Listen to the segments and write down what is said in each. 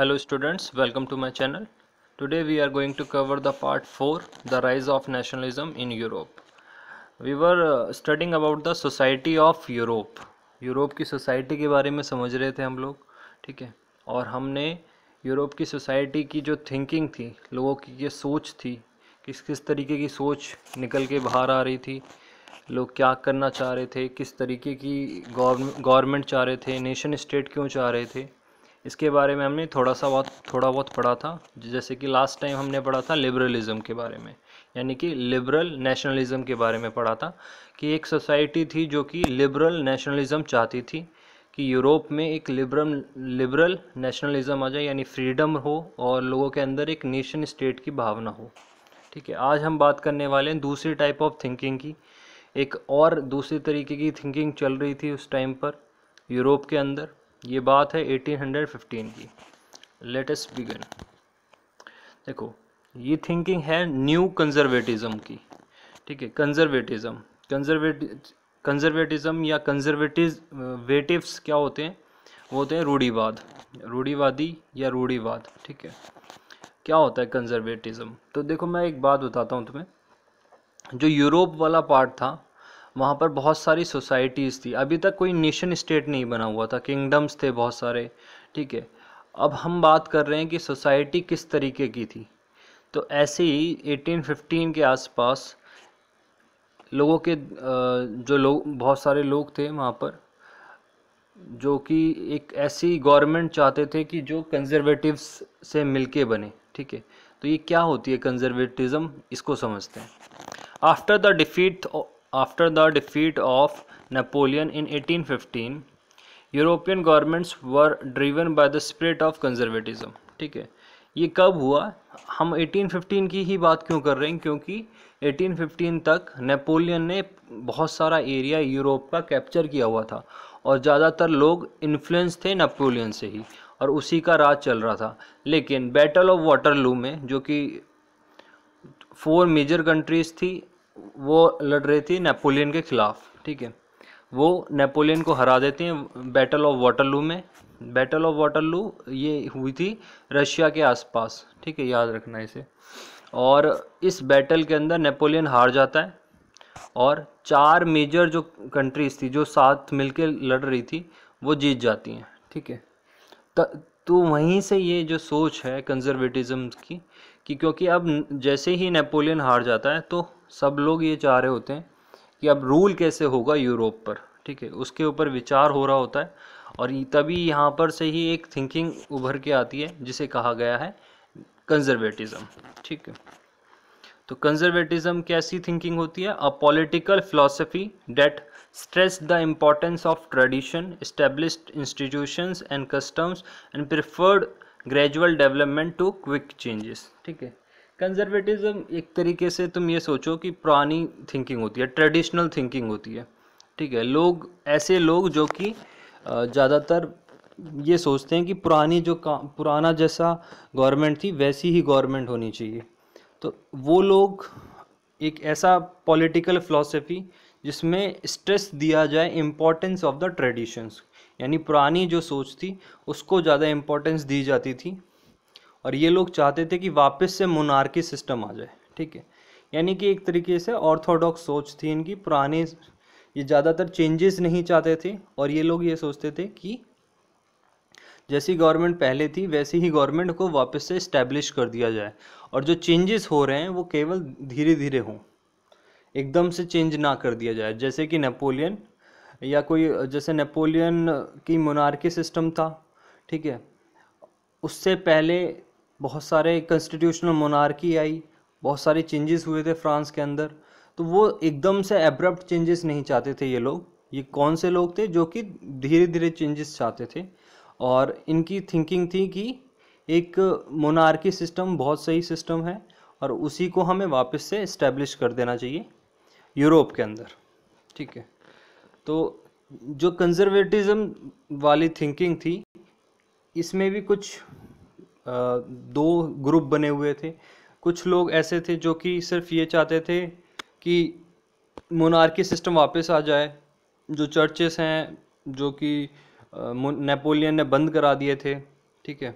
hello students welcome to my channel today we are going to cover the part 4 the rise of nationalism in europe we were uh, studying about the society of europe Europe की society के बारे में समझ रहे थे हम लोग ठीक है और हमने यूरोप की सोसाइटी की जो थिंकिंग थी लोगों की ये सोच थी किस किस तरीके की सोच निकल के बाहर आ रही थी लोग क्या करना चाह रहे थे किस तरीके की गवर्नमेंट चाह रहे थे नेशन स्टेट क्यों चाह रहे थे इसके बारे में हमने थोड़ा सा बहुत थोड़ा बहुत पढ़ा था जैसे कि लास्ट टाइम हमने पढ़ा था लिबरलिज़म के बारे में यानी कि लिबरल नेशनलिज़म के बारे में पढ़ा था कि एक सोसाइटी थी जो कि लिबरल नेशनलिज़म चाहती थी कि यूरोप में एक लिबरल लिबरल नेशनलिज़म आ जाए यानी फ्रीडम हो और लोगों के अंदर एक नेशन स्टेट की भावना हो ठीक है आज हम बात करने वाले हैं दूसरी टाइप ऑफ थिंकिंग की एक और दूसरे तरीके की थिंकिंग चल रही थी उस टाइम पर यूरोप के अंदर ये बात है 1815 की लेटेस्ट बिगन देखो ये थिंकिंग है न्यू कंजर्वेटिज़म की ठीक है कंजर्वेटिज़म कंजरवेटि कंजर्वेटिज़म या कंजर्वेटिव क्या होते हैं वो होते हैं रूढ़ीवाद रूढ़ीवादी या रूढ़ीवाद ठीक है क्या होता है कंजर्वेटिज़म तो देखो मैं एक बात बताता हूँ तुम्हें जो यूरोप वाला पार्ट था वहाँ पर बहुत सारी सोसाइटीज़ थी अभी तक कोई नेशन स्टेट नहीं बना हुआ था किंगडम्स थे बहुत सारे ठीक है अब हम बात कर रहे हैं कि सोसाइटी किस तरीके की थी तो ऐसे ही 1815 के आसपास लोगों के जो लोग बहुत सारे लोग थे वहाँ पर जो कि एक ऐसी गवर्नमेंट चाहते थे कि जो कंजर्वेटिव्स से मिलके बने ठीक है तो ये क्या होती है कंजर्वेटिज़म इसको समझते हैं after the defeat After the defeat of Napoleon in 1815, European governments were driven by the spirit of conservatism. ठीक है ये कब हुआ हम 1815 की ही बात क्यों कर रहे हैं क्योंकि 1815 तक नेपोलियन ने बहुत सारा एरिया यूरोप का कैप्चर किया हुआ था और ज़्यादातर लोग इन्फ्लुएंस थे नेपोलियन से ही और उसी का राज चल रहा था लेकिन बैटल ऑफ वाटरलू में जो कि फोर मेजर कंट्रीज़ थी वो लड़ रही थी नेपोलियन के ख़िलाफ़ ठीक है वो नेपोलियन को हरा देती हैं बैटल ऑफ वाटरलू में बैटल ऑफ वाटरलू ये हुई थी रशिया के आसपास ठीक है याद रखना इसे और इस बैटल के अंदर नेपोलियन हार जाता है और चार मेजर जो कंट्रीज थी जो साथ मिलके लड़ रही थी वो जीत जाती हैं ठीक है तो वहीं से ये जो सोच है कंजर्वेटिज़म की कि क्योंकि अब जैसे ही नेपोलियन हार जाता है तो सब लोग ये चाह रहे होते हैं कि अब रूल कैसे होगा यूरोप पर ठीक है उसके ऊपर विचार हो रहा होता है और तभी यहाँ पर से ही एक थिंकिंग उभर के आती है जिसे कहा गया है कंजर्वेटिज़म ठीक है तो कंजर्वेटिज़म कैसी थिंकिंग होती है a political philosophy that stress the importance of tradition establish institutions and customs and preferred gradual development to quick changes ठीक है कंजर्वेटिज्म एक तरीके से तुम ये सोचो कि पुरानी थिंकिंग होती है ट्रेडिशनल थिंकिंग होती है ठीक है लोग ऐसे लोग जो कि ज़्यादातर ये सोचते हैं कि पुरानी जो का पुराना जैसा गवर्नमेंट थी वैसी ही गवर्नमेंट होनी चाहिए तो वो लोग एक ऐसा पॉलिटिकल फ़िलोसफी जिसमें स्ट्रेस दिया जाए इम्पोर्टेंस ऑफ द ट्रेडिशंस यानी पुरानी जो सोच थी उसको ज़्यादा इम्पोर्टेंस दी जाती थी और ये लोग चाहते थे कि वापस से मोनार्की सिस्टम आ जाए ठीक है यानी कि एक तरीके से ऑर्थोडॉक्स सोच थी इनकी पुराने ये ज़्यादातर चेंजेस नहीं चाहते थे और ये लोग ये सोचते थे कि जैसी गवर्नमेंट पहले थी वैसी ही गवर्नमेंट को वापस से इस्टेब्लिश कर दिया जाए और जो चेंजेस हो रहे हैं वो केवल धीरे धीरे हों एकदम से चेंज ना कर दिया जाए जैसे कि नेपोलियन या कोई जैसे नेपोलियन की मोनार्की सिस्टम था ठीक है उससे पहले बहुत सारे कॉन्स्टिट्यूशनल मोनार्की आई बहुत सारे चेंजेस हुए थे फ्रांस के अंदर तो वो एकदम से एब्रप्ट चेंजेस नहीं चाहते थे ये लोग ये कौन से लोग थे जो कि धीरे धीरे चेंजेस चाहते थे और इनकी थिंकिंग थी कि एक मोनार्की सिस्टम बहुत सही सिस्टम है और उसी को हमें वापस से इस्टेब्लिश कर देना चाहिए यूरोप के अंदर ठीक है तो जो कंजर्वेटिज़म वाली थिंकिंग थी इसमें भी कुछ दो ग्रुप बने हुए थे कुछ लोग ऐसे थे जो कि सिर्फ ये चाहते थे कि मोनार्की सिस्टम वापस आ जाए जो चर्चेस हैं जो कि नेपोलियन ने बंद करा दिए थे ठीक है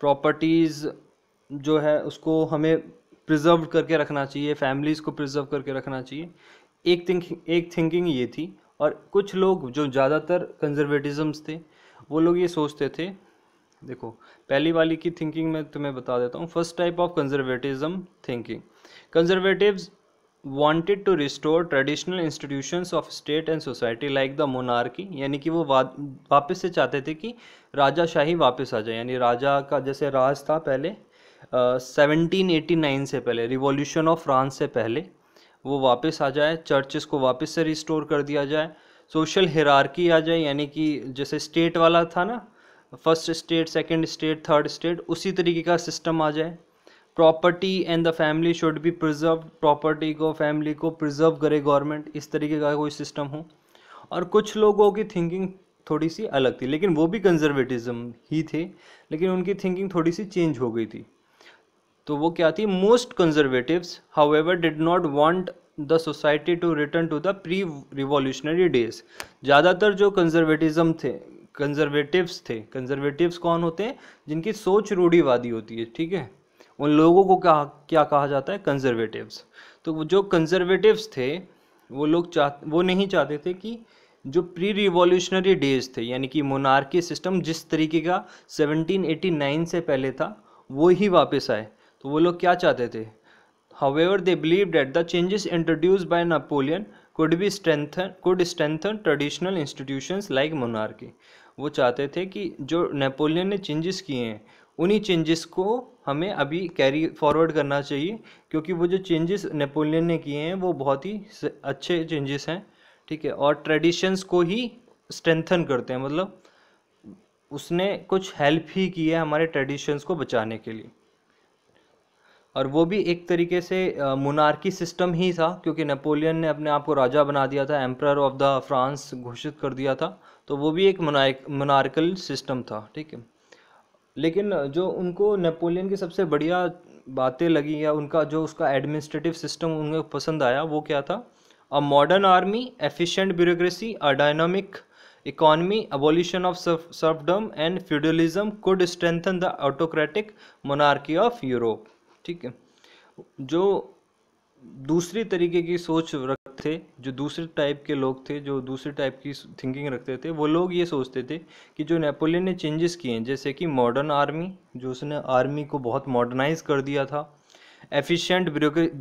प्रॉपर्टीज़ जो है उसको हमें प्रिजर्व करके रखना चाहिए फैमिलीज़ को प्रिजर्व करके रखना चाहिए एक थिंक एक थिंकिंग ये थी और कुछ लोग जो ज़्यादातर कंजर्वेटिज़म्स थे वो लोग ये सोचते थे देखो पहली वाली की थिंकिंग मैं तुम्हें बता देता हूँ first type of conservatism thinking conservatives wanted to restore traditional institutions of state and society like the monarchy यानी कि वो वापस से चाहते थे कि राजाशाही वापस आ जाए यानी राजा का जैसे राज था पहले सेवनटीन uh, से पहले रिवॉल्यूशन ऑफ फ्रांस से पहले वो वापस आ जाए चर्चेस को वापस से रिस्टोर कर दिया जाए सोशल हिरारकी आ जाए यानी कि जैसे स्टेट वाला था ना first state second state third state उसी तरीके का सिस्टम आ जाए property and the family should be preserve property को फैमिली को प्रिजर्व करे गवर्नमेंट इस तरीके का कोई सिस्टम हो और कुछ लोगों की थिंकिंग थोड़ी सी अलग थी लेकिन वो भी कंजर्वेटिज्म ही थे लेकिन उनकी थिंकिंग थोड़ी सी चेंज हो गई थी तो वो क्या थी most conservatives however did not want the society to return to the pre revolutionary days ज़्यादातर जो कंजर्वेटिज्म थे कंजर्वेटिव्स थे कंजर्वेटिव्स कौन होते हैं जिनकी सोच रूढ़ीवादी होती है ठीक है उन लोगों को क्या क्या कहा जाता है कंजर्वेटिव्स तो जो कंजर्वेटिव्स थे वो लोग चाह वो नहीं चाहते थे कि जो प्री रिवॉल्यूशनरी डेज थे यानी कि मोनार्की सिस्टम जिस तरीके का 1789 से पहले था वो ही वापस आए तो वो लोग क्या चाहते थे they believe believed the the introduce introduced Napoleon napoleon could strengthen strengthen strengthen traditional institution like like के वो चाहते थे कि जो नेपोलियन ने चेंजेस किए हैं उन्हीं चेंजेस को हमें अभी कैरी फॉरवर्ड करना चाहिए क्योंकि वो जो चेंजेस नेपोलियन ने किए हैं वो बहुत ही अच्छे चेंजेस हैं ठीक है और ट्रेडिशंस को ही स्ट्रेंथन करते हैं मतलब उसने कुछ हेल्प ही की है हमारे ट्रेडिशंस को बचाने के लिए और वो भी एक तरीके से मुनारकी सिस्टम ही था क्योंकि नेपोलियन ने अपने आप को राजा बना दिया था एम्प्रायर ऑफ द फ्रांस घोषित कर दिया था तो वो भी एक मुनारकल सिस्टम था ठीक है लेकिन जो उनको नेपोलियन की सबसे बढ़िया बातें लगी या उनका जो उसका एडमिनिस्ट्रेटिव सिस्टम उनको पसंद आया वो क्या था a modern army efficient bureaucracy a dynamic economy abolition of serfdom and feudalism could strengthen the autocratic monarchy of Europe ठीक है जो दूसरी तरीके की सोच रखते थे जो दूसरे टाइप के लोग थे जो दूसरे टाइप की थिंकिंग रखते थे वो लोग ये सोचते थे कि जो नेपोलियन ने चेंजेस किए हैं जैसे कि मॉडर्न आर्मी जो उसने आर्मी को बहुत मॉडर्नाइज कर दिया था एफिशिएंट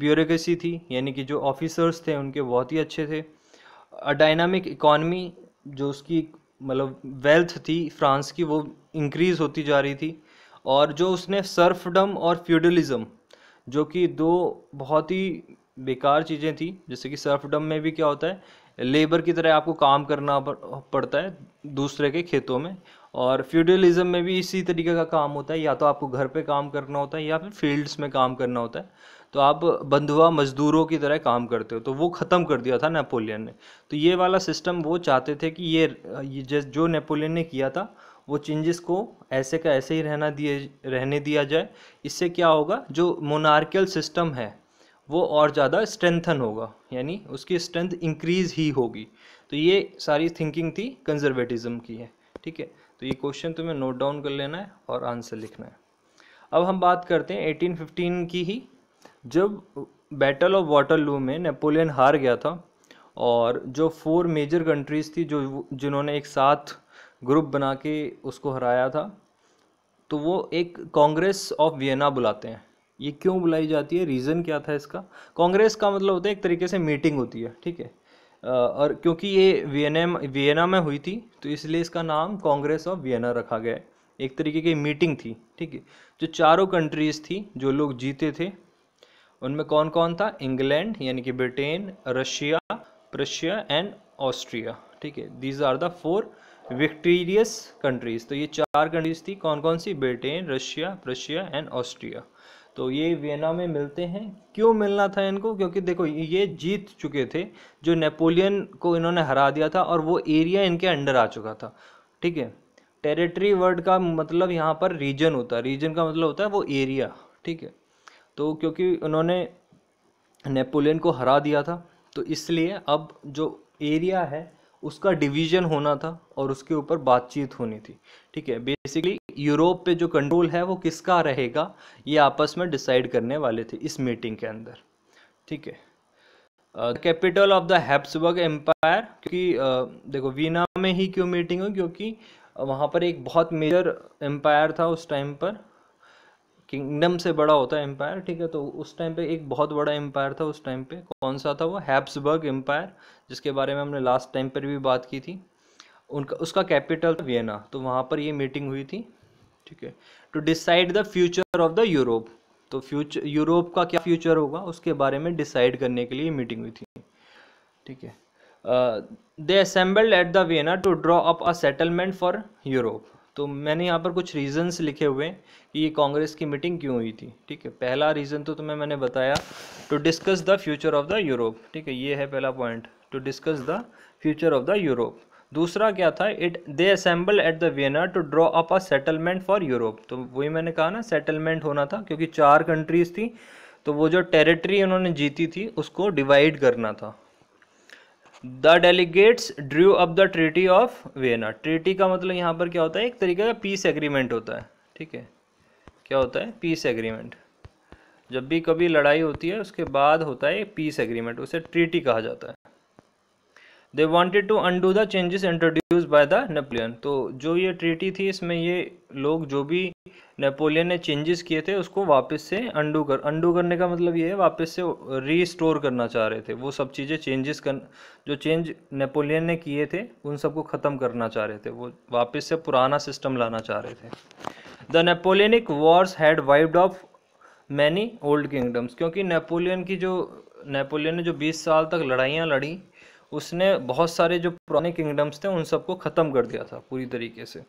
ब्यूरोसी थी यानी कि जो ऑफिसर्स थे उनके बहुत ही अच्छे थे डायनामिक इकॉनमी जो उसकी मतलब वेल्थ थी फ्रांस की वो इंक्रीज़ होती जा रही थी और जो उसने सर्फडम और फ्यूडलिज़म जो कि दो बहुत ही बेकार चीज़ें थी जैसे कि सर्फडम में भी क्या होता है लेबर की तरह आपको काम करना पड़ता है दूसरे के खेतों में और फ्यूडलिज़म में भी इसी तरीके का काम होता है या तो आपको घर पे काम करना होता है या फिर फील्ड्स में काम करना होता है तो आप बंधुआ मजदूरों की तरह काम करते हो तो वो ख़त्म कर दिया था नेपोलियन ने तो ये वाला सिस्टम वो चाहते थे कि ये, ये जो नेपोलियन ने किया था वो चेंजेस को ऐसे का ऐसे ही रहना दिए रहने दिया जाए इससे क्या होगा जो मोनार्कियल सिस्टम है वो और ज़्यादा स्ट्रेंथन होगा यानी उसकी स्ट्रेंथ इंक्रीज ही होगी तो ये सारी थिंकिंग थी कंजर्वेटिज़म की है ठीक है तो ये क्वेश्चन तुम्हें नोट डाउन कर लेना है और आंसर लिखना है अब हम बात करते हैं एटीन की ही जब बैटल ऑफ वाटरलू में नेपोलियन हार गया था और जो फोर मेजर कंट्रीज़ थी जो जिन्होंने एक साथ ग्रुप बना के उसको हराया था तो वो एक कांग्रेस ऑफ वियना बुलाते हैं ये क्यों बुलाई जाती है रीज़न क्या था इसका कांग्रेस का मतलब होता है एक तरीके से मीटिंग होती है ठीक है और क्योंकि ये वियना वियना में हुई थी तो इसलिए इसका नाम कांग्रेस ऑफ वियना रखा गया है एक तरीके की मीटिंग थी ठीक है जो चारों कंट्रीज़ थी जो लोग जीते थे उनमें कौन कौन था इंग्लैंड यानी कि Britain Russia Prussia and Austria ठीक है these are the four victorious countries तो ये चार कंट्रीज़ थी कौन कौन सी Britain Russia Prussia and Austria तो ये वियना में मिलते हैं क्यों मिलना था इनको क्योंकि देखो ये जीत चुके थे जो नेपोलियन को इन्होंने हरा दिया था और वो एरिया इनके अंडर आ चुका था ठीक है टेरिटरी वर्ड का मतलब यहाँ पर रीजन होता है रीजन का मतलब होता है वो एरिया ठीक है तो क्योंकि उन्होंने नेपोलियन को हरा दिया था तो इसलिए अब जो एरिया है उसका डिवीजन होना था और उसके ऊपर बातचीत होनी थी ठीक है बेसिकली यूरोप पे जो कंट्रोल है वो किसका रहेगा ये आपस में डिसाइड करने वाले थे इस मीटिंग के अंदर ठीक है capital of the Habsburg empire क्योंकि uh, देखो वीना में ही क्यों मीटिंग हुई क्योंकि वहाँ पर एक बहुत मेजर एम्पायर था उस टाइम पर किंगडम से बड़ा होता है एम्पायर ठीक है तो उस टाइम पे एक बहुत बड़ा एम्पायर था उस टाइम पे कौन सा था वो हैप्सबर्ग एम्पायर जिसके बारे में हमने लास्ट टाइम पर भी बात की थी उनका उसका कैपिटल वियना तो वहाँ पर ये मीटिंग हुई थी ठीक है to decide the future of the Europe तो फ्यूचर यूरोप का क्या फ्यूचर होगा उसके बारे में डिसाइड करने के लिए मीटिंग हुई थी ठीक है they assembled at the Vienna to draw up a settlement for Europe तो मैंने यहाँ पर कुछ रीजंस लिखे हुए हैं कि ये कांग्रेस की मीटिंग क्यों हुई थी ठीक है पहला रीज़न तो तुम्हें मैंने बताया to discuss the future of the Europe ठीक है ये है पहला point to discuss the future of the Europe दूसरा क्या था it they assemble at the Vienna to draw up a settlement for Europe तो वही मैंने कहा ना सेटलमेंट होना था क्योंकि चार कंट्रीज थी तो वो जो टेरिटरी उन्होंने जीती थी उसको डिवाइड करना था the delegates drew up the treaty of Vienna treaty का मतलब यहाँ पर क्या होता है एक तरीके का पीस एग्रीमेंट होता है ठीक है क्या होता है पीस एग्रीमेंट जब भी कभी लड़ाई होती है उसके बाद होता है पीस एग्रीमेंट उसे ट्रीटी कहा जाता है they wanted to undo the changes introduced by the Napoleon तो जो ये ट्रीटी थी इसमें ये लोग जो भी नेपोलियन ने चेंजेस किए थे उसको वापस से अंडू कर अंडू करने का मतलब ये है वापस से रीस्टोर करना चाह रहे थे वो सब चीज़ें चेंजेस कर जो चेंज नेपोलियन ने किए थे उन सबको ख़त्म करना चाह रहे थे वो वापस से पुराना सिस्टम लाना चाह रहे थे the Napoleonic wars had wiped off many old kingdoms क्योंकि नेपोलियन की जो नेपोलियन ने जो 20 साल तक लड़ाइयाँ लड़ी उसने बहुत सारे जो पुराने किंगडम्स थे उन सबको ख़त्म कर दिया था पूरी तरीके से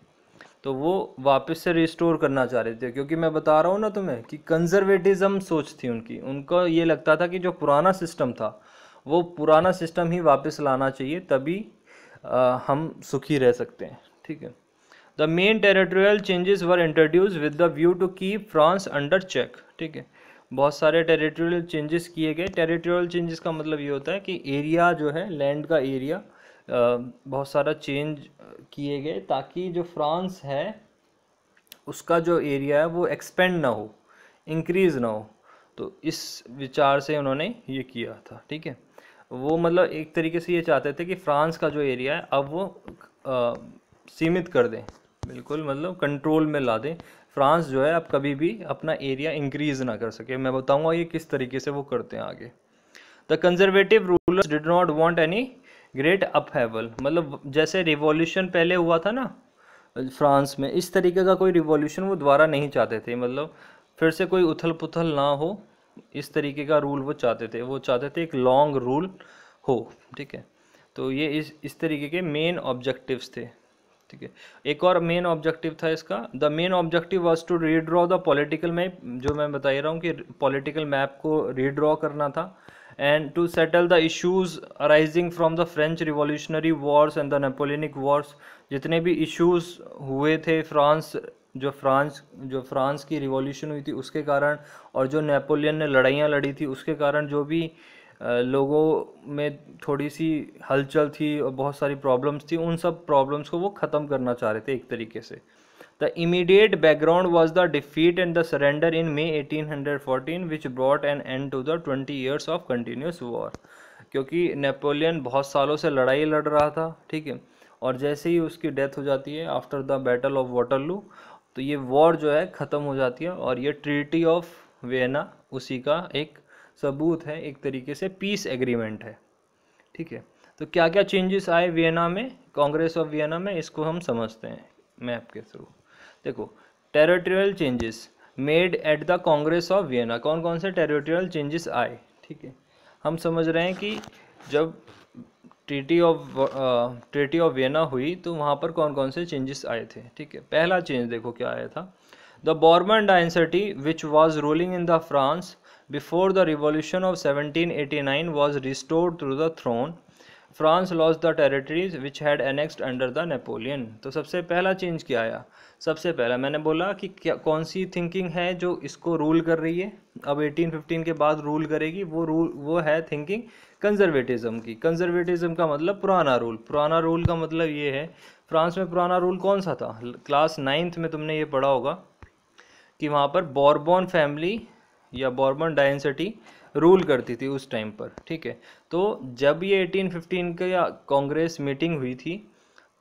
तो वो वापस से रिस्टोर करना चाह रहे थे क्योंकि मैं बता रहा हूँ ना तुम्हें कि कंजर्वेटिज़म सोच थी उनकी उनका ये लगता था कि जो पुराना सिस्टम था वो पुराना सिस्टम ही वापस लाना चाहिए तभी आ, हम सुखी रह सकते हैं ठीक है the main territorial changes were introduced with the view to keep France under check ठीक है बहुत सारे टेरिटोरियल चेंजेस किए गए टेरिटोरियल चेंजेस का मतलब ये होता है कि एरिया जो है लैंड का एरिया बहुत सारा चेंज किए गए ताकि जो फ्रांस है उसका जो एरिया है वो एक्सपेंड ना हो इंक्रीज़ ना हो तो इस विचार से उन्होंने ये किया था ठीक है वो मतलब एक तरीके से ये चाहते थे कि फ्रांस का जो एरिया है अब वो आ, सीमित कर दें बिल्कुल मतलब कंट्रोल में ला दें फ्रांस जो है आप कभी भी अपना एरिया इंक्रीज ना कर सके मैं बताऊंगा ये किस तरीके से वो करते हैं आगे the conservative rulers did not want any great upheaval मतलब जैसे रिवॉल्यूशन पहले हुआ था ना फ्रांस में इस तरीके का कोई रिवॉल्यूशन वो द्वारा नहीं चाहते थे मतलब फिर से कोई उथल पुथल ना हो इस तरीके का रूल वो चाहते थे वो चाहते थे एक लॉन्ग रूल हो ठीक है तो ये इस इस तरीके के मेन ऑब्जेक्टिव्स थे ठीक है एक और मेन ऑब्जेक्टिव था इसका the main objective was to redraw the political map जो मैं बता ही रहा हूँ कि पॉलिटिकल मैप को रीड्रॉ करना था and to settle the issues arising from the French revolutionary wars and the Napoleonic wars जितने भी इशूज़ हुए थे फ्रांस जो फ्रांस जो फ्रांस की रिवॉल्यूशन हुई थी उसके कारण और जो नेपोलियन ने लड़ाइयाँ लड़ी थी उसके कारण जो भी लोगों में थोड़ी सी हलचल थी और बहुत सारी प्रॉब्लम्स थी उन सब प्रॉब्लम्स को वो ख़त्म करना चाह रहे थे एक तरीके से the immediate background was the defeat and the surrender in May 1814 which brought an end to the twenty years of continuous war क्योंकि नेपोलियन बहुत सालों से लड़ाई लड़ रहा था ठीक है और जैसे ही उसकी डेथ हो जाती है आफ्टर द बैटल ऑफ लू तो ये वॉर जो है ख़त्म हो जाती है और ये ट्रीटी ऑफ वेना उसी का एक सबूत है एक तरीके से पीस एग्रीमेंट है ठीक है तो क्या क्या चेंजेस आए वियना में कांग्रेस ऑफ वियना में इसको हम समझते हैं मैप के थ्रू देखो territorial changes made at the Congress of Vienna कौन कौन से टेरिटोरियल चेंजेस आए ठीक है हम समझ रहे हैं कि जब treaty of treaty of Vienna हुई तो वहाँ पर कौन कौन से चेंजेस आए थे ठीक है पहला चेंज देखो क्या आया था the Bourbon dynasty which was ruling in the France before the revolution of 1789 was restored to the throne France lost the territories which had annexed under the Napoleon तो सबसे पहला चेंज क्या आया सबसे पहला मैंने बोला कि क्या कौन सी थिंकिंग है जो इसको रूल कर रही है अब 1815 के बाद रूल करेगी वो रूल वो है थिंकिंग कंजर्वेटिज्म की कंजर्वेटिज्म का मतलब पुराना रूल पुराना रूल का मतलब ये है फ्रांस में पुराना रूल कौन सा था क्लास नाइन्थ में तुमने ये पढ़ा होगा कि वहाँ पर बॉर्बॉन फैमिली या बॉर्बन डायंसिटी रूल करती थी उस टाइम पर ठीक है तो जब ये 1815 के कांग्रेस मीटिंग हुई थी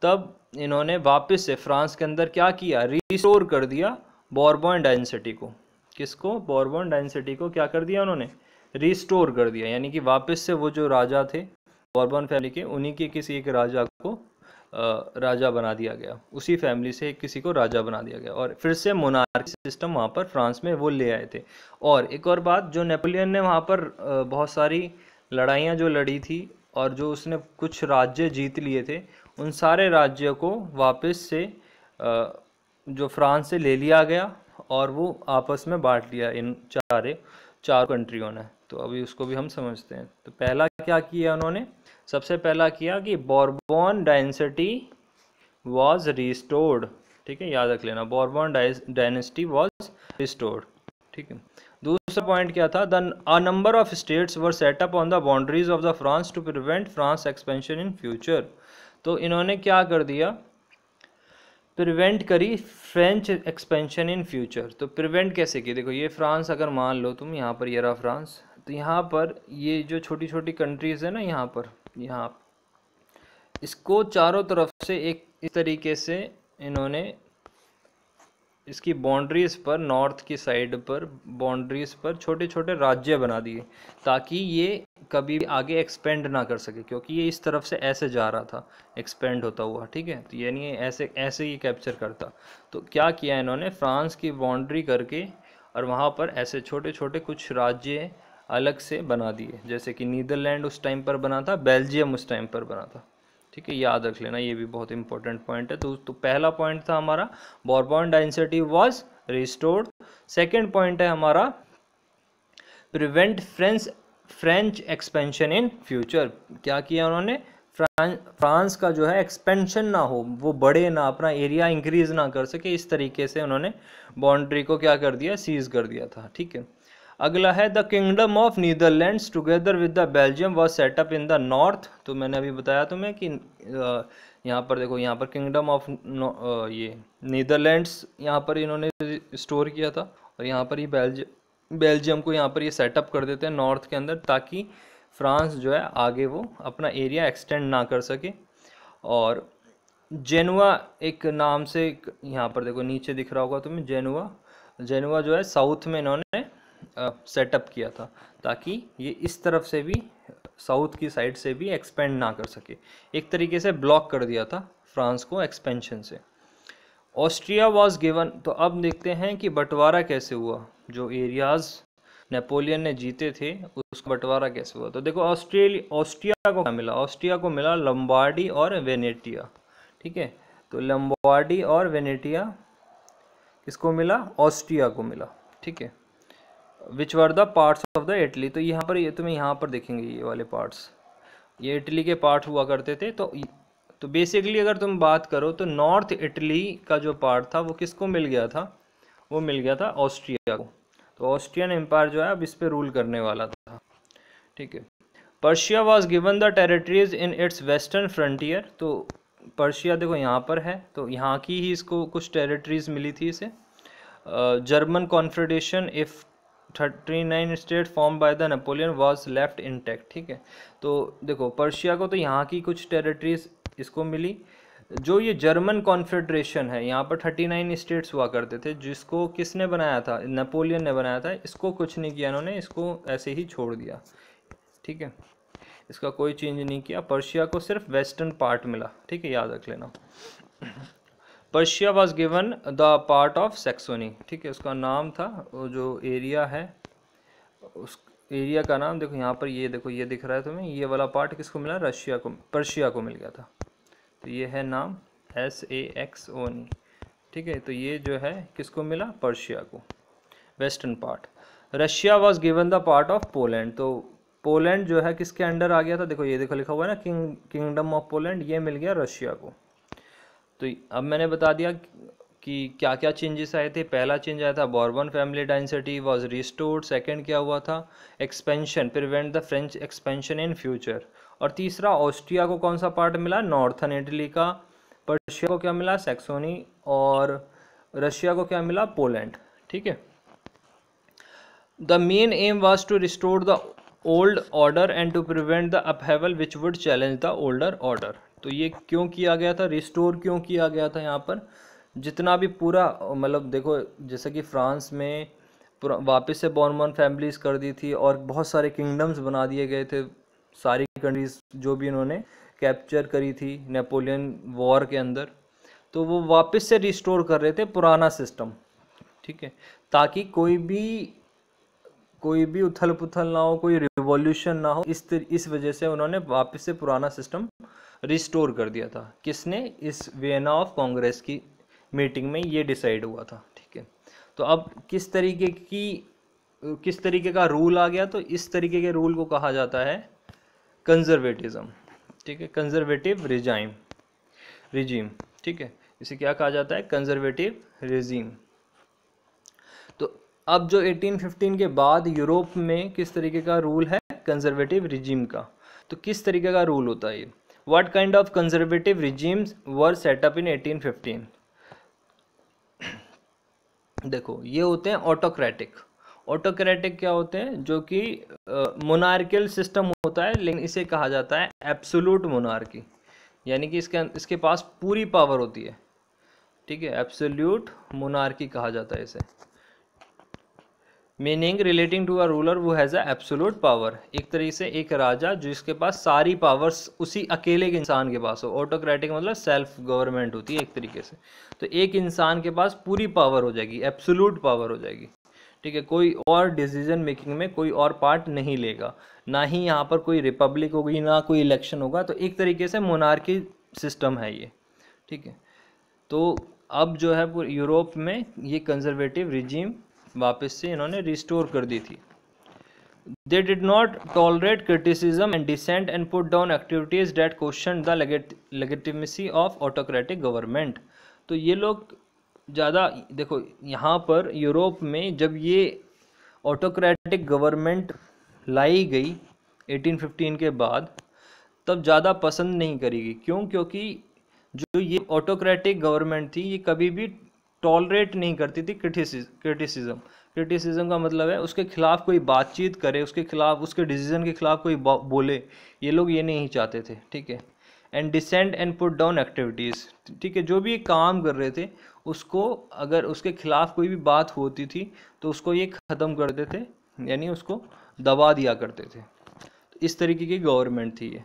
तब इन्होंने वापस से फ्रांस के अंदर क्या किया रिस्टोर कर दिया बॉर्बन डायंसिटी को किसको बॉर्बन डायंसिटी को क्या कर दिया उन्होंने रिस्टोर कर दिया यानी कि वापस से वो जो राजा थे बॉर्बन फैमिली के उन्हीं के किसी एक राजा को राजा बना दिया गया उसी फैमिली से किसी को राजा बना दिया गया और फिर से मोनार्की सिस्टम वहाँ पर फ्रांस में वो ले आए थे और एक और बात जो नेपोलियन ने वहाँ पर बहुत सारी लड़ाइयाँ जो लड़ी थी और जो उसने कुछ राज्य जीत लिए थे उन सारे राज्यों को वापस से जो फ्रांस से ले लिया गया और वो आपस में बांट लिया इन चारे चार कंट्रियों ने तो अभी उसको भी हम समझते हैं तो पहला क्या किया उन्होंने सबसे पहला किया कि बॉर्बॉन डाइनसिटी वॉज रिस्टोर्ड ठीक है याद रख लेना बॉर्बोन डायनेसिटी वॉज रिस्टोर्ड ठीक है दूसरा पॉइंट क्या था the a number of states were set up on the boundaries of the France to prevent France expansion in future तो इन्होंने क्या कर दिया प्रिवेंट करी फ्रेंच एक्सपेंशन इन फ्यूचर तो प्रिवेंट कैसे की देखो ये फ्रांस अगर मान लो तुम यहाँ पर ये रहा फ्रांस तो यहाँ पर ये जो छोटी छोटी कंट्रीज़ है ना यहाँ पर यहाँ इसको चारों तरफ से एक इस तरीके से इन्होंने इसकी बाउंड्रीज़ पर नॉर्थ की साइड पर बाउंड्रीज़ पर छोटे छोटे राज्य बना दिए ताकि ये कभी भी आगे एक्सपेंड ना कर सके क्योंकि ये इस तरफ से ऐसे जा रहा था एक्सपेंड होता हुआ ठीक है तो यानी ऐसे ऐसे ही कैप्चर करता तो क्या किया इन्होंने फ्रांस की बाउंड्री करके और वहाँ पर ऐसे छोटे छोटे कुछ राज्य अलग से बना दिए जैसे कि नीदरलैंड उस टाइम पर बना था बेल्जियम उस टाइम पर बना था ठीक है याद रख लेना ये भी बहुत इंपॉर्टेंट पॉइंट है तो, तो पहला पॉइंट था हमारा Bourbon dynasty was restored second point है हमारा prevent French French expansion in future क्या किया उन्होंने फ्रांस का जो है एक्सपेंशन ना हो वो बढ़े ना अपना एरिया इंक्रीज ना कर सके इस तरीके से उन्होंने बाउंड्री को क्या कर दिया सीज कर दिया था ठीक है अगला है the kingdom of Netherlands together with the Belgium was set up in the north तो मैंने अभी बताया तुम्हें कि यहाँ पर देखो यहाँ पर किंगडम ऑफ ये नीदरलैंड्स यहाँ पर इन्होंने स्टोर किया था और यहाँ पर ये बेल्ज बेल्जियम को यहाँ पर ये सेटअप कर देते हैं नॉर्थ के अंदर ताकि फ्रांस जो है आगे वो अपना एरिया एक्सटेंड ना कर सके और जेनुआ एक नाम से यहाँ पर देखो नीचे दिख रहा होगा तुम्हें जेनुआ जेनुआ जो है साउथ में इन्होंने सेटअप किया था ताकि ये इस तरफ से भी साउथ की साइड से भी एक्सपेंड ना कर सके एक तरीके से ब्लॉक कर दिया था फ्रांस को एक्सपेंशन से ऑस्ट्रिया वॉज गिवन तो अब देखते हैं कि बंटवारा कैसे हुआ जो एरियाज नेपोलियन ने जीते थे उसका बंटवारा कैसे हुआ तो देखो ऑस्ट्रेलिया ऑस्ट्रिया को क्या मिला ऑस्ट्रिया को मिला लम्बार्डी और वेनेटिया ठीक है तो लम्बार्डी और वेनेटिया किसको मिला ऑस्ट्रिया को मिला ठीक है which were the parts of the Italy तो यहाँ पर ये तुम्हें यहाँ पर देखेंगे ये वाले पार्ट्स ये इटली के पार्ट हुआ करते थे तो तो बेसिकली अगर तुम बात करो तो नॉर्थ इटली का जो पार्ट था वो किसको मिल गया था वो मिल गया था ऑस्ट्रिया को तो ऑस्ट्रियन एम्पायर जो है अब इस पर रूल करने वाला था ठीक है Prussia was given the territories in its western frontier तो पर्शिया देखो यहाँ पर है तो यहाँ की ही इसको कुछ टेरेटरीज मिली थी इसे German confederation of thirty nine state form by the Napoleon was left intact ठीक है तो देखो पर्शिया को तो यहाँ की कुछ टेरिटरीज इसको मिली जो ये जर्मन कॉन्फेडरेशन है यहाँ पर थर्टी नाइन स्टेट्स हुआ करते थे जिसको किसने बनाया था नेपोलियन ने बनाया था इसको कुछ नहीं किया इन्होंने इसको ऐसे ही छोड़ दिया ठीक है इसका कोई चेंज नहीं किया पर्शिया को सिर्फ वेस्टर्न पार्ट मिला ठीक है याद रख लेना Prussia was given the part of Saxony ठीक है उसका नाम था वो जो एरिया है उस एरिया का नाम देखो यहाँ पर ये देखो ये दिख रहा है तुम्हें ये वाला पार्ट किसको मिला रशिया को पर्शिया को मिल गया था तो ये है नाम एस ए एक्स ओनी ठीक है तो ये जो है किसको मिला पर्शिया को western part Russia was given the part of Poland तो पोलैंड जो है किसके अंडर आ गया था देखो ये देखो लिखा हुआ है ना किंग किंगडम ऑफ पोलैंड ये मिल गया रशिया को तो अब मैंने बता दिया कि क्या क्या चेंजेस आए थे पहला चेंज आया था Bourbon family dynasty was restored second क्या हुआ था expansion prevent the French expansion in future और तीसरा ऑस्ट्रिया को कौन सा पार्ट मिला नॉर्थन इटली का पर्शिया को क्या मिला सेक्सोनी और रशिया को क्या मिला पोलैंड ठीक है the main aim was to restore the old order and to prevent the upheaval which would challenge the older order तो ये क्यों किया गया था रिस्टोर क्यों किया गया था यहाँ पर जितना भी पूरा मतलब देखो जैसे कि फ्रांस में वापस से बॉर्मन फैमिलीज़ कर दी थी और बहुत सारे किंगडम्स बना दिए गए थे सारी कंट्रीज़ जो भी इन्होंने कैप्चर करी थी नेपोलियन वॉर के अंदर तो वो वापस से रिस्टोर कर रहे थे पुराना सिस्टम ठीक है ताकि कोई भी कोई भी उथल पुथल ना हो कोई रिवॉल्यूशन ना हो इस इस वजह से उन्होंने वापस से पुराना सिस्टम रिस्टोर कर दिया था किसने इस वियना ऑफ कांग्रेस की मीटिंग में ये डिसाइड हुआ था ठीक है तो अब किस तरीके की किस तरीके का रूल आ गया तो इस तरीके के रूल को कहा जाता है कंजर्वेटिज्म ठीक है कंजर्वेटिव रिजाइम रिजीम ठीक है इसे क्या कहा जाता है कंजर्वेटिव रिजीम तो अब जो 1815 के बाद यूरोप में किस तरीके का रूल है कंजर्वेटिव रिजीम का तो किस तरीके का रूल होता है ये what kind of conservative regimes were set up in 1815 देखो ये होते हैं ऑटोक्रेटिक ऑटोक्रेटिक क्या होते हैं जो कि मोनार्कियल सिस्टम होता है लेकिन इसे कहा जाता है एब्सोलूट मोनार्की यानी कि इसके इसके पास पूरी पावर होती है ठीक है एब्सोल्यूट मोनार्की कहा जाता है इसे meaning relating to a ruler who has a absolute power एक तरीके से एक राजा जिसके पास सारी पावर्स उसी अकेले के इंसान के पास हो ऑटोक्रेटिक मतलब सेल्फ गवर्नमेंट होती है एक तरीके से तो एक इंसान के पास पूरी पावर हो जाएगी एब्सोलूट पावर हो जाएगी ठीक है कोई और डिसीजन मेकिंग में कोई और पार्ट नहीं लेगा ना ही यहाँ पर कोई रिपब्लिक होगी ना कोई इलेक्शन होगा तो एक तरीके से मोनार्की सिस्टम है ये ठीक है तो अब जो है यूरोप में ये कंजर्वेटिव रिजीम वापस से इन्होंने रिस्टोर कर दी थी they did not tolerate criticism and dissent and put down activities that question the legitimacy of autocratic government तो ये लोग ज़्यादा देखो यहाँ पर यूरोप में जब ये ऑटोक्रेटिक गवर्नमेंट लाई गई 1815 के बाद तब ज़्यादा पसंद नहीं करेगी क्यों क्योंकि जो ये ऑटोक्रेटिक गवर्नमेंट थी ये कभी भी टॉलरेट नहीं करती थी क्रिटिसिज्म क्रिटिसिज्म का मतलब है उसके खिलाफ कोई बातचीत करे उसके खिलाफ उसके डिसीजन के खिलाफ कोई बोले ये लोग ये नहीं चाहते थे ठीक है and dissent and put down activities ठीक है जो भी ये काम कर रहे थे उसको अगर उसके खिलाफ कोई भी बात होती थी तो उसको ये ख़त्म करते थे यानी उसको दबा दिया करते थे तो इस तरीके की गवर्नमेंट थी ये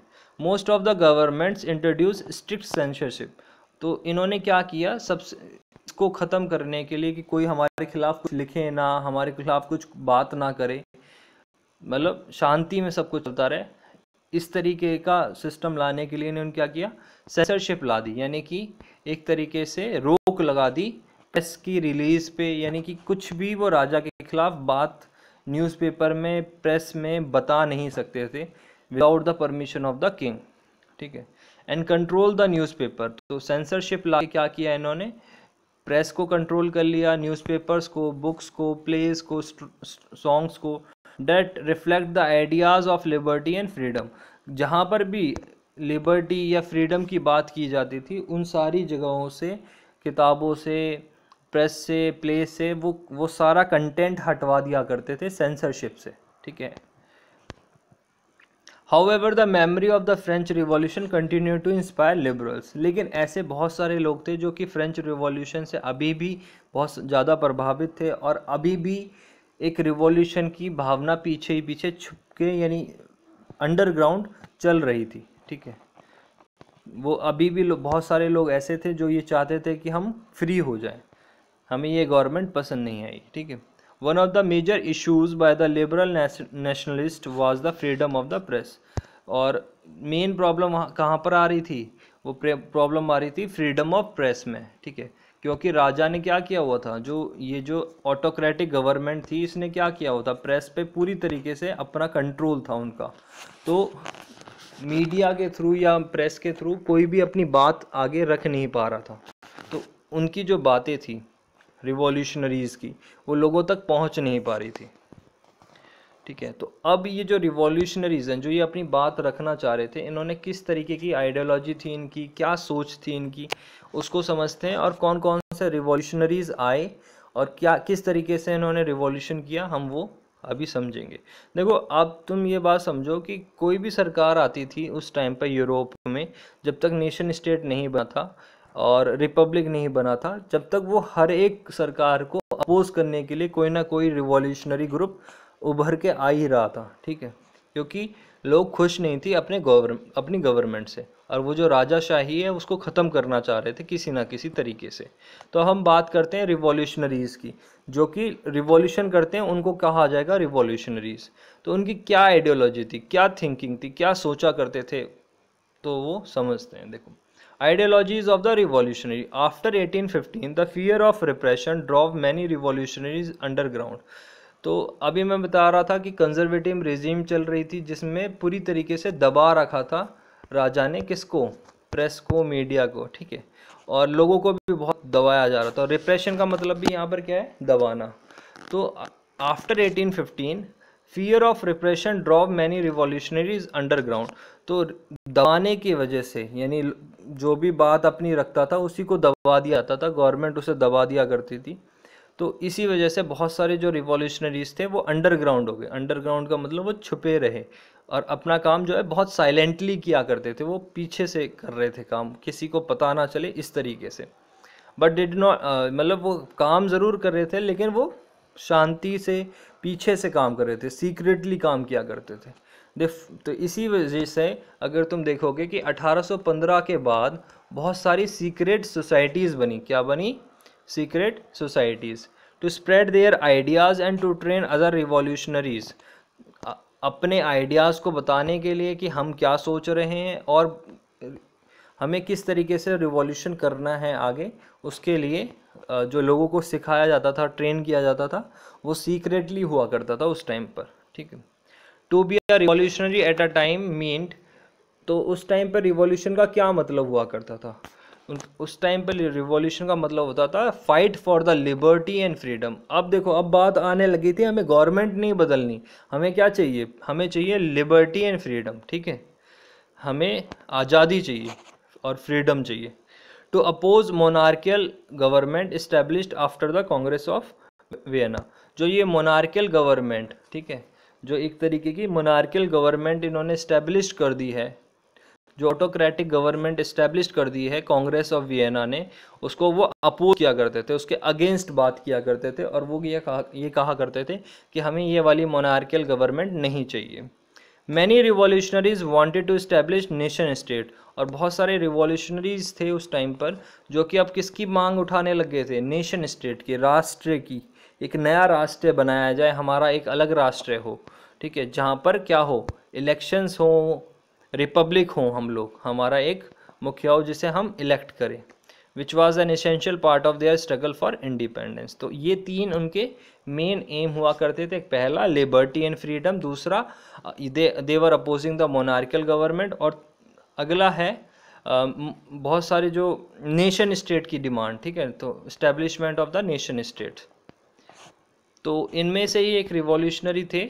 most of the governments introduce strict censorship तो इन्होंने क्या किया सबसे इसको ख़त्म करने के लिए कि कोई हमारे खिलाफ कुछ लिखे ना हमारे खिलाफ कुछ बात ना करे मतलब शांति में सब कुछ चलता रहे इस तरीके का सिस्टम लाने के लिए इन्होंने क्या किया सेंसरशिप ला दी यानी कि एक तरीके से रोक लगा दी प्रेस की रिलीज़ पे यानी कि कुछ भी वो राजा के खिलाफ बात न्यूज़पेपर में प्रेस में बता नहीं सकते थे without the permission of the king ठीक है एंड कंट्रोल द न्यूज़पेपर तो सेंसरशिप ला क्या किया इन्होंने प्रेस को कंट्रोल कर लिया न्यूज़पेपर्स को बुक्स को प्लेस को सॉन्ग्स को that reflect the ideas of liberty and freedom जहाँ पर भी लिबर्टी या फ्रीडम की बात की जाती थी उन सारी जगहों से किताबों से प्रेस से प्ले से वो वो सारा कंटेंट हटवा दिया करते थे सेंसरशिप से ठीक है however the memory of the French revolution continue to inspire liberals लेकिन ऐसे बहुत सारे लोग थे जो कि फ्रेंच रिवॉल्यूशन से अभी भी बहुत ज़्यादा प्रभावित थे और अभी भी एक रिवोल्यूशन की भावना पीछे ही पीछे छुप के यानी अंडरग्राउंड चल रही थी ठीक है वो अभी भी बहुत सारे लोग ऐसे थे जो ये चाहते थे कि हम फ्री हो जाएँ हमें ये गवर्नमेंट पसंद नहीं आई ठीक है one of the major issues by the liberal nationalist was the freedom of the press और मेन प्रॉब्लम कहाँ पर आ रही थी वो प्रॉब्लम आ रही थी फ्रीडम ऑफ प्रेस में ठीक है क्योंकि राजा ने क्या किया हुआ था जो ये जो ऑटोक्रेटिक गवर्नमेंट थी इसने क्या किया हुआ था प्रेस पे पूरी तरीके से अपना कंट्रोल था उनका तो मीडिया के थ्रू या प्रेस के थ्रू कोई भी अपनी बात आगे रख नहीं पा रहा था तो उनकी जो बातें थी रिवॉल्यूशनरीज़ की वो लोगों तक पहुंच नहीं पा रही थी ठीक है तो अब ये जो रिवॉल्यूशनरीज हैं जो ये अपनी बात रखना चाह रहे थे इन्होंने किस तरीके की आइडियोलॉजी थी इनकी क्या सोच थी इनकी उसको समझते हैं और कौन कौन से रिवॉल्यूशनरीज आए और क्या किस तरीके से इन्होंने रिवॉल्यूशन किया हम वो अभी समझेंगे देखो अब तुम ये बात समझो कि कोई भी सरकार आती थी उस टाइम पर यूरोप में जब तक नेशन स्टेट नहीं बना था और रिपब्लिक नहीं बना था जब तक वो हर एक सरकार को अपोज करने के लिए कोई ना कोई रिवॉल्यूशनरी ग्रुप उभर के आ ही रहा था ठीक है क्योंकि लोग खुश नहीं थी अपने गवर्न अपनी गवर्नमेंट से और वो जो राजा शाही है उसको ख़त्म करना चाह रहे थे किसी ना किसी तरीके से तो हम बात करते हैं रिवॉल्यूशनरीज़ की जो कि रिवॉल्यूशन करते हैं उनको कहा जाएगा रिवॉल्यूशनरीज़ तो उनकी क्या आइडियोलॉजी थी क्या थिंकिंग थी क्या सोचा करते थे तो वो समझते हैं देखो Ideologies of the revolutionary. After 1815, the fear of repression drove many revolutionaries underground. तो अभी मैं बता रहा था कि कंजर्वेटिव रिजीम चल रही थी जिसमें पूरी तरीके से दबा रखा था राजा ने किसको प्रेस को मीडिया को ठीक है और लोगों को भी बहुत दबाया जा रहा था रिप्रेशन का मतलब भी यहाँ पर क्या है दबाना तो after 1815 fear of repression drove many revolutionaries underground तो दबाने की वजह से यानी जो भी बात अपनी रखता था उसी को दबा दिया जाता था गवर्नमेंट उसे दबा दिया करती थी तो इसी वजह से बहुत सारे जो रिवॉल्यूशनरीज थे वो अंडरग्राउंड हो गए अंडरग्राउंड का मतलब वो छुपे रहे और अपना काम जो है बहुत साइलेंटली किया करते थे वो पीछे से कर रहे थे काम किसी को पता ना चले इस तरीके से बट डिड नॉट मतलब वो काम ज़रूर कर रहे थे लेकिन वो शांति से पीछे से काम कर रहे थे सीक्रेटली काम किया करते थे तो इसी वजह से अगर तुम देखोगे कि 1815 के बाद बहुत सारी सीक्रेट सोसाइटीज़ बनी क्या बनी secret societies to spread their ideas and to train other revolutionaries अपने आइडियाज़ को बताने के लिए कि हम क्या सोच रहे हैं और हमें किस तरीके से रिवॉल्यूशन करना है आगे उसके लिए जो लोगों को सिखाया जाता था ट्रेन किया जाता था वो सीक्रेटली हुआ करता था उस टाइम पर ठीक है to be a revolutionary at a time meant तो उस टाइम पर रिवॉल्यूशन का क्या मतलब हुआ करता था उस टाइम पर रिवॉल्यूशन का मतलब होता था fight for the liberty and freedom अब देखो अब बात आने लगी थी हमें गवर्नमेंट नहीं बदलनी हमें क्या चाहिए हमें चाहिए लिबर्टी एंड फ्रीडम ठीक है हमें आज़ादी चाहिए और फ्रीडम चाहिए to oppose monarchical government establish after the Congress of Vienna जो ये मोनार्कियल गवर्नमेंट ठीक है जो एक तरीके की मोनार्किल गवर्नमेंट इन्होंने इस्टेब्लिश कर दी है जो ऑटोक्रेटिक गवर्नमेंट इस्टेब्लिश कर दी है कांग्रेस ऑफ वियना ने उसको वो अपोज किया करते थे उसके अगेंस्ट बात किया करते थे और वो ये कहा ये कहा करते थे कि हमें ये वाली मोनार्किल गवर्नमेंट नहीं चाहिए many revolutionaries wanted to establish nation state और बहुत सारे रिवॉल्यूशनरीज थे उस टाइम पर जो कि अब किसकी मांग उठाने लग गए थे नेशन स्टेट की राष्ट्र की एक नया राष्ट्र बनाया जाए हमारा एक अलग राष्ट्र हो ठीक है जहाँ पर क्या हो इलेक्शंस हो रिपब्लिक हो हम लोग हमारा एक मुखिया हो जिसे हम इलेक्ट करें which was an essential part of their struggle for independence तो ये तीन उनके मेन एम हुआ करते थे पहला लिबर्टी एंड फ्रीडम दूसरा their opposing the monarchical government और अगला है बहुत सारे जो नेशन स्टेट की डिमांड ठीक है तो establishment of the nation state तो इनमें से ही एक रिवॉल्यूशनरी थे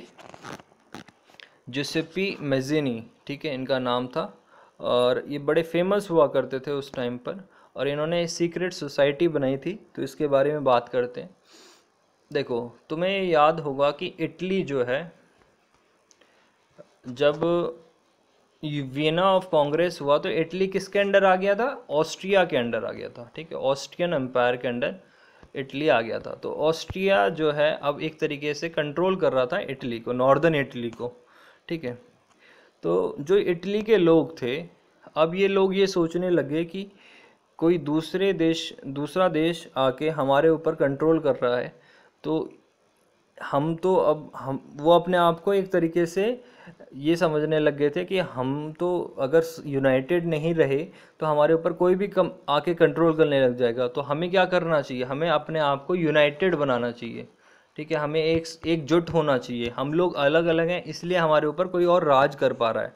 जोसेपी मेजिनी ठीक है इनका नाम था और ये बड़े फेमस हुआ करते थे उस टाइम पर और इन्होंने सीक्रेट सोसाइटी बनाई थी तो इसके बारे में बात करते हैं देखो तुम्हें याद होगा कि इटली जो है जब वियना ऑफ कांग्रेस हुआ तो इटली किसके अंडर आ गया था ऑस्ट्रिया के अंडर आ गया था ठीक है ऑस्ट्रियन एम्पायर के अंडर इटली आ गया था तो ऑस्ट्रिया जो है अब एक तरीके से कंट्रोल कर रहा था इटली को नॉर्दर्न इटली को ठीक है तो जो इटली के लोग थे अब ये लोग ये सोचने लगे कि कोई दूसरे देश दूसरा देश आके हमारे ऊपर कंट्रोल कर रहा है तो हम तो अब हम वो अपने आप को एक तरीके से ये समझने लग गए थे कि हम तो अगर यूनाइटेड नहीं रहे तो हमारे ऊपर कोई भी कम आके कंट्रोल करने लग जाएगा तो हमें क्या करना चाहिए हमें अपने आप को यूनाइटेड बनाना चाहिए ठीक है हमें एक एकजुट होना चाहिए हम लोग अलग अलग हैं इसलिए हमारे ऊपर कोई और राज कर पा रहा है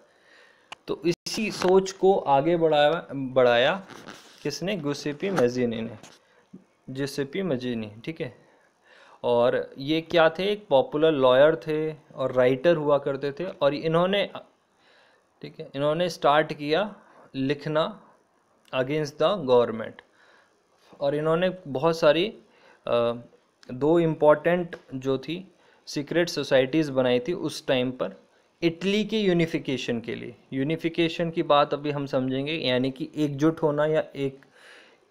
तो इसी सोच को आगे बढ़ाया बढ़ाया किसने गुसिपी मजीनी ने जिसपी मजीनी ठीक है और ये क्या थे एक पॉपुलर लॉयर थे और राइटर हुआ करते थे और इन्होंने ठीक है इन्होंने स्टार्ट किया लिखना अगेंस्ट द गवर्नमेंट और इन्होंने बहुत सारी आ, दो इम्पॉर्टेंट जो थी सीक्रेट सोसाइटीज़ बनाई थी उस टाइम पर इटली के यूनिफिकेशन के लिए यूनिफिकेशन की बात अभी हम समझेंगे यानी कि एकजुट होना या एक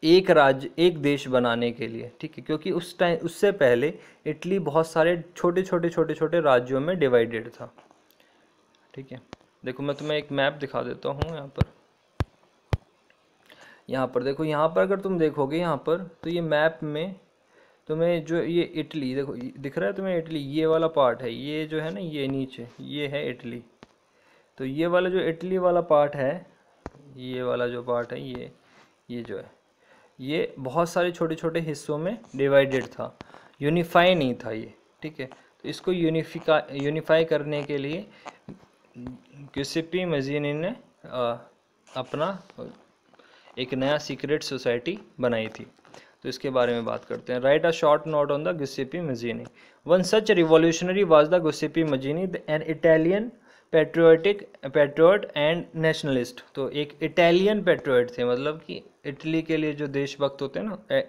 एक राज्य एक देश बनाने के लिए ठीक है क्योंकि उस टाइम उससे पहले इटली बहुत सारे छोटे छोटे छोटे छोटे राज्यों में डिवाइडेड था ठीक है देखो मैं तुम्हें एक मैप दिखा देता हूँ यहाँ पर यहाँ पर देखो यहाँ पर अगर तुम देखोगे यहाँ पर तो ये मैप में तुम्हें जो ये इटली देखो दिख रहा है तुम्हें इटली ये वाला पार्ट है ये जो है ना ये नीचे ये है इटली तो ये वाला जो इटली वाला पार्ट है ये वाला जो पार्ट है ये ये जो है ये बहुत सारे छोटे छोटे हिस्सों में डिवाइडेड था यूनिफाई नहीं था ये ठीक है तो इसको यूनिफिका यूनिफाई करने के लिए क्यूसिपी मजीनी ने आ, अपना एक नया सीक्रेट सोसाइटी बनाई थी तो इसके बारे में बात करते हैं write a short note on the Giuseppe Mazzini one such revolutionary was the Giuseppe Mazzini an Italian patriotic patriot and nationalist तो एक इटालियन पेट्रोट थे मतलब कि इटली के लिए जो देशभक्त होते हैं ना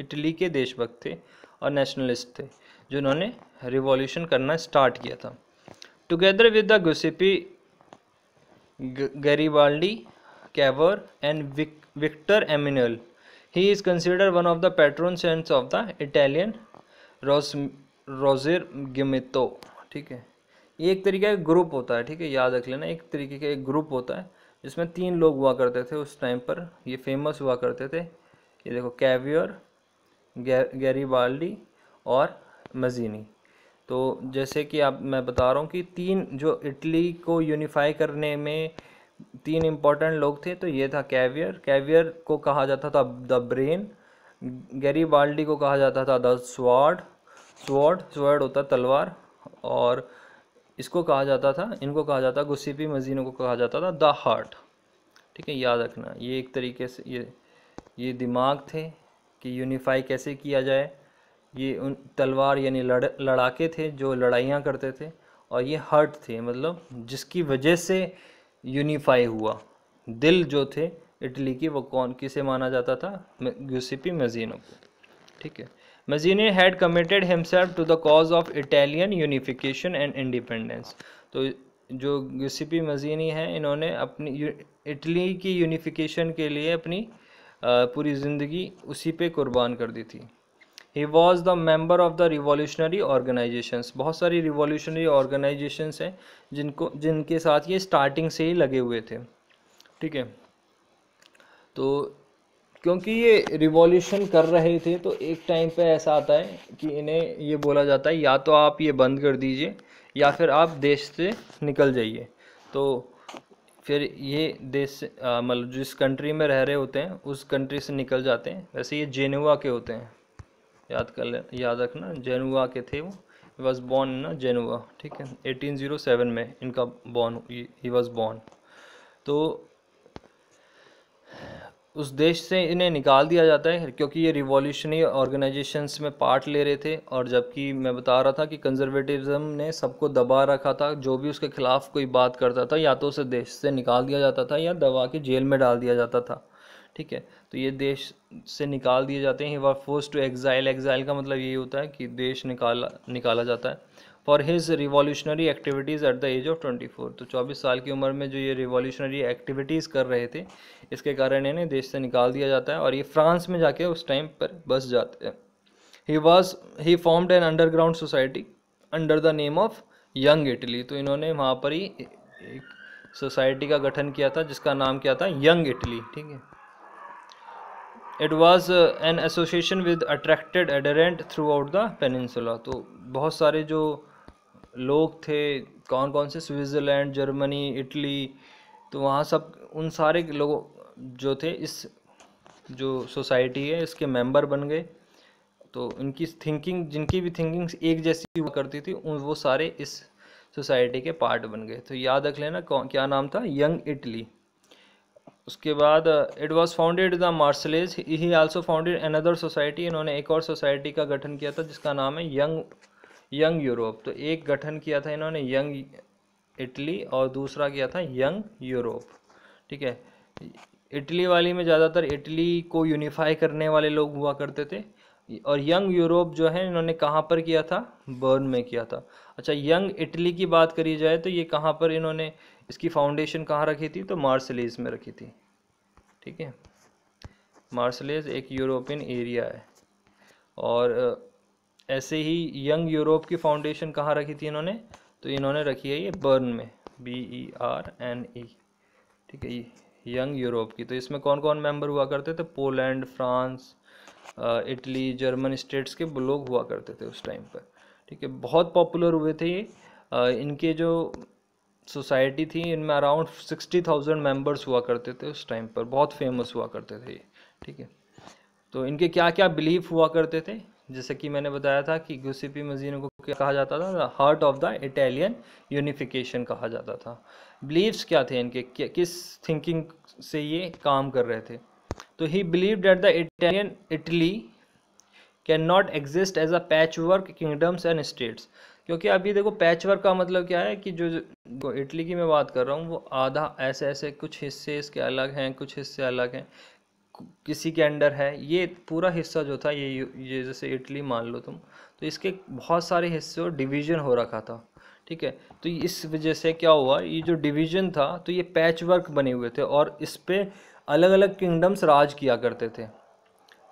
इटली के देशभक्त थे और नेशनलिस्ट थे जिन्होंने रिवॉल्यूशन करना स्टार्ट किया था together with the Giuseppe Garibaldi Cavour and Victor Emmanuel he is consider one of the patron saints of the Italian रोज रोजिर गिमितो ठीक है ये एक तरीके का ग्रुप होता है ठीक है याद रख लेना एक तरीके का एक ग्रुप होता है जिसमें तीन लोग हुआ करते थे उस टाइम पर ये फेमस हुआ करते थे ये देखो कैवियर गैरी बाल्डी और मजीनी तो जैसे कि आप मैं बता रहा हूँ कि तीन जो इटली को यूनिफाई करने में तीन इम्पॉर्टेंट लोग थे तो ये था कैवियर कैवियर को कहा जाता था द ब्रेन गैरी बाल्डी को कहा जाता था द स्वाड स्वाड स्वर्ड होता तलवार और इसको कहा जाता था इनको कहा जाता गुस्सीपी मजीनों को कहा जाता था द हार्ट ठीक है याद रखना ये एक तरीके से ये ये दिमाग थे कि यूनिफाई कैसे किया जाए ये उन तलवार यानी लड़ लड़ाके थे जो लड़ाइयाँ करते थे और ये हर्ट थे मतलब जिसकी वजह से यूनिफाई हुआ दिल जो थे इटली की वो कौन किसे माना जाता था यूसीपी मजीनों को ठीक है Mazzini had committed himself to the cause of Italian unification and independence तो जो यूसीपी मजीनी हैं इन्होंने अपनी इटली की यूनिफिकेशन के लिए अपनी पूरी ज़िंदगी उसी पे कुर्बान कर दी थी he was the member of the revolutionary organisations बहुत सारी रिवॉल्यूशनरी ऑर्गेनाइजेशंस हैं जिनको जिनके साथ ये स्टार्टिंग से ही लगे हुए थे ठीक है तो क्योंकि ये रिवॉल्यूशन कर रहे थे तो एक टाइम पे ऐसा आता है कि इन्हें ये बोला जाता है या तो आप ये बंद कर दीजिए या फिर आप देश से निकल जाइए तो फिर ये देश मतलब जिस कंट्री में रह रहे होते हैं उस कंट्री से निकल जाते हैं वैसे ये जेनुआ के होते हैं याद कर ले याद रखना जेनुआ के थे वो वॉज बॉर्न ना जेनुआ ठीक है 1807 में इनका बॉर्न ही वॉज बॉर्न तो उस देश से इन्हें निकाल दिया जाता है क्योंकि ये रिवॉल्यूशनरी ऑर्गेनाइजेशंस में पार्ट ले रहे थे और जबकि मैं बता रहा था कि कंजर्वेटिज्म ने सबको दबा रखा था जो भी उसके खिलाफ कोई बात करता था या तो उसे देश से निकाल दिया जाता था या दबा के जेल में डाल दिया जाता था ठीक है तो ये देश से निकाल दिए जाते हैं were force to exile exile का मतलब यही होता है कि देश निकाला निकाला जाता है for his revolutionary activities at the age of twenty four तो चौबीस साल की उम्र में जो ये रिवॉल्यूशनरी एक्टिविटीज़ कर रहे थे इसके कारण इन्हें देश से निकाल दिया जाता है और ये फ्रांस में जाके उस टाइम पर बस जाते हैं he was he formed an underground society under the name of Young Italy तो इन्होंने वहाँ पर ही एक सोसाइटी का गठन किया था जिसका नाम क्या था यंग इटली ठीक है it was an association with attracted adherent throughout the peninsula तो बहुत सारे जो लोग थे कौन कौन से स्विट्ज़रलैंड जर्मनी इटली तो वहाँ सब उन सारे लोग जो थे इस जो सोसाइटी है इसके मेंबर बन गए तो इनकी थिंकिंग जिनकी भी थिंकिंग एक जैसी हुआ करती थी उन वो सारे इस सोसाइटी के पार्ट बन गए तो याद रख लेना कौन क्या नाम था यंग इटली उसके बाद it was founded the Marseilles he also founded another society इन्होंने एक और सोसाइटी का गठन किया था जिसका नाम है यंग यंग यूरोप तो एक गठन किया था इन्होंने यंग इटली और दूसरा किया था यंग यूरोप ठीक है इटली वाली में ज़्यादातर इटली को यूनिफाई करने वाले लोग हुआ करते थे और यंग यूरोप जो है इन्होंने कहाँ पर किया था बर्न में किया था अच्छा यंग इटली की बात करी जाए तो ये कहाँ पर इन्होंने इसकी फाउंडेशन कहाँ रखी थी तो मार्सलेज में रखी थी ठीक है मार्सलेज एक यूरोपियन एरिया है और ऐसे ही यंग यूरोप की फाउंडेशन कहाँ रखी थी इन्होंने तो इन्होंने रखी है ये बर्न में B E R N E ठीक है ये यंग यूरोप की तो इसमें कौन कौन मेंबर हुआ करते थे Poland France Italy German states के लोग हुआ करते थे उस टाइम पर ठीक है बहुत पॉपुलर हुए थे ये इनके जो सोसाइटी थी इनमें अराउंड सिक्सटी थाउजेंड मेम्बर्स हुआ करते थे उस टाइम पर बहुत फेमस हुआ करते थे ठीक है तो इनके क्या क्या बिलीफ हुआ करते थे जैसे कि मैंने बताया था कि गुसिपी मजीन को क्या कहा जाता था heart of the Italian unification कहा जाता था बिलीव्स क्या थे इनके क्या, किस थिंकिंग से ये काम कर रहे थे तो he believe that the Italian Italy can not exist as a patchwork kingdoms and states क्योंकि अभी देखो पैच वर्क का मतलब क्या है कि जो इटली की मैं बात कर रहा हूँ वो आधा ऐसे ऐसे कुछ हिस्से इसके अलग हैं कुछ हिस्से अलग हैं किसी के अंडर है ये पूरा हिस्सा जो था ये ये जैसे इटली मान लो तुम तो इसके बहुत सारे हिस्से और डिवीजन हो रखा था ठीक है तो इस वजह से क्या हुआ ये जो डिवीजन था तो ये पैच वर्क बने हुए थे और इस पर अलग अलग किंगडम्स राज किया करते थे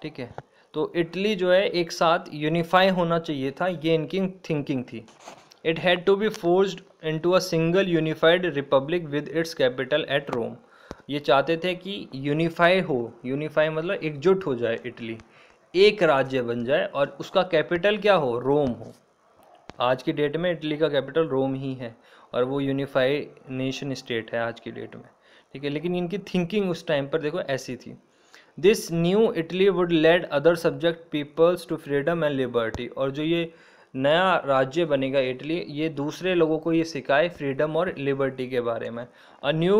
ठीक है तो इटली जो है एक साथ यूनिफाई होना चाहिए था ये इनकी थिंकिंग थी it had to be in into a single unified republic with its capital at Rome ये चाहते थे कि यूनिफाई हो यूनिफाई मतलब एकजुट हो जाए इटली एक राज्य बन जाए और उसका कैपिटल क्या हो रोम हो आज की डेट में इटली का कैपिटल रोम ही है और वो यूनिफाई नेशन स्टेट है आज की डेट में ठीक है लेकिन इनकी थिंकिंग उस टाइम पर देखो ऐसी थी this new Italy would lead other subject peoples to freedom and liberty और जो ये नया राज्य बनेगा इटली ये दूसरे लोगों को ये सिखाए फ्रीडम और लिबर्टी के बारे में a new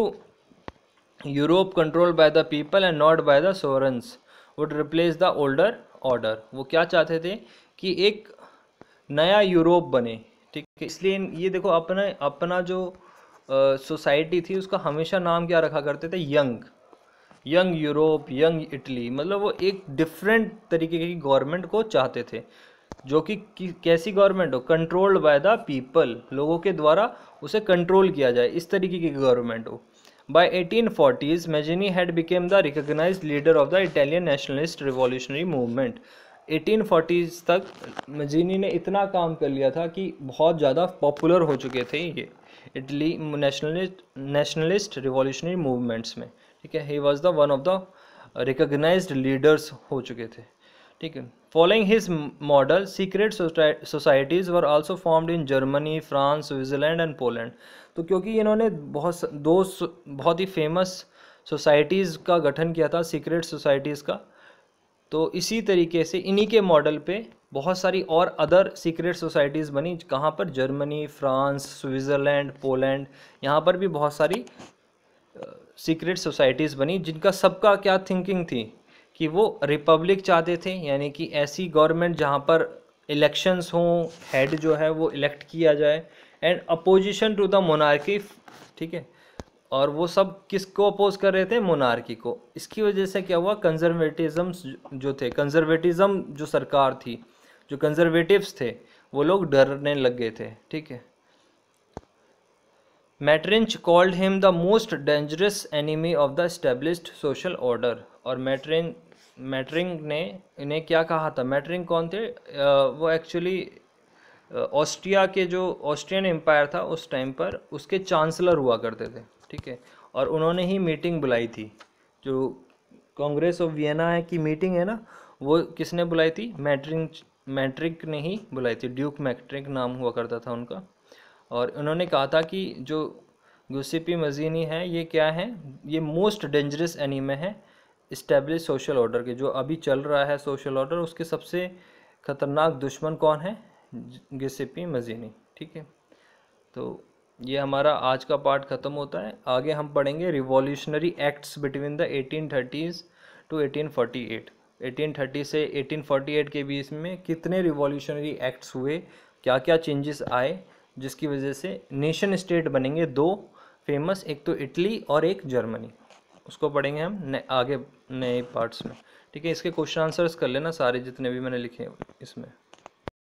Europe control by the people and not by the sovereigns would replace the older order वो क्या चाहते थे कि एक नया यूरोप बने ठीक है इसलिए ये देखो अपना अपना जो सोसाइटी थी उसका हमेशा नाम क्या रखा करते थे young young Europe young Italy मतलब वो एक डिफरेंट तरीके की गवर्नमेंट को चाहते थे जो कि कैसी गवर्नमेंट हो कंट्रोल्ड बाय द पीपल लोगों के द्वारा उसे कंट्रोल किया जाए इस तरीके की गवर्नमेंट हो By 1840s, had become the the leader of the Italian nationalist nationalist movement eighteen 1840s तक मजीनी ने इतना काम कर लिया था कि बहुत ज़्यादा पॉपुलर हो चुके थे ये Italy nationalist nationalist revolutionary movements में ठीक है he was the one of the recognize leaders हो चुके थे ठीक है following his model secret societies were also formed in Germany France Switzerland and Poland तो क्योंकि इन्होंने बहुत दो बहुत ही फेमस सोसाइटीज़ का गठन किया था सीक्रेट सोसाइटीज़ का तो इसी तरीके से इन्हीं के मॉडल पे बहुत सारी और अदर सीक्रेट सोसाइटीज़ बनी कहाँ पर जर्मनी फ्रांस स्विट्ज़रलैंड पोलैंड यहाँ पर भी बहुत सारी सीक्रेट सोसाइटीज़ बनी जिनका सबका क्या थिंकिंग थी कि वो रिपब्लिक चाहते थे यानी कि ऐसी गवर्नमेंट जहाँ पर इलेक्शंस हों हेड जो है वो इलेक्ट किया जाए and opposition to the monarchy ठीक है और वो सब किसको अपोज कर रहे थे मोनार्की को इसकी वजह से क्या हुआ कंजर्वेटिज्म जो थे कंजरवेटिज़म जो सरकार थी जो कंजर्वेटिव्स थे वो लोग डरने लग गए थे ठीक है Metternich called him the most dangerous enemy of the established social order और मैटरिन मैटरिंग ने इन्हें क्या कहा था मैटरिंग कौन थे वो एक्चुअली ऑस्ट्रिया के जो ऑस्ट्रियन एम्पायर था उस टाइम पर उसके चांसलर हुआ करते थे ठीक है और उन्होंने ही मीटिंग बुलाई थी जो कांग्रेस ऑफ वियना है की मीटिंग है ना वो किसने बुलाई थी मैटरिंग मैट्रिक ने ही बुलाई थी ड्यूक मैट्रिक नाम हुआ करता था उनका और उन्होंने कहा था कि जो यूसीपी मजीनी है ये क्या है ये मोस्ट डेंजरस एनीमे है इस्टेब्लिश सोशल ऑर्डर के जो अभी चल रहा है सोशल ऑर्डर उसके सबसे ख़तरनाक दुश्मन कौन है गिसिपी मजीनी ठीक है तो ये हमारा आज का पार्ट ख़त्म होता है आगे हम पढ़ेंगे revolutionary acts between the eighteen thirties to eighteen forty eight eighteen thirty से एटीन फोर्टी एट के बीच में कितने रिवॉल्यूशनरी एक्ट्स हुए क्या क्या चेंजेस आए जिसकी वजह से नेशन स्टेट बनेंगे दो फेमस एक तो इटली और एक जर्मनी उसको पढ़ेंगे हम ने, आगे नए पार्ट्स में ठीक है इसके क्वेश्चन आंसर्स कर लेना सारे जितने भी मैंने लिखे इसमें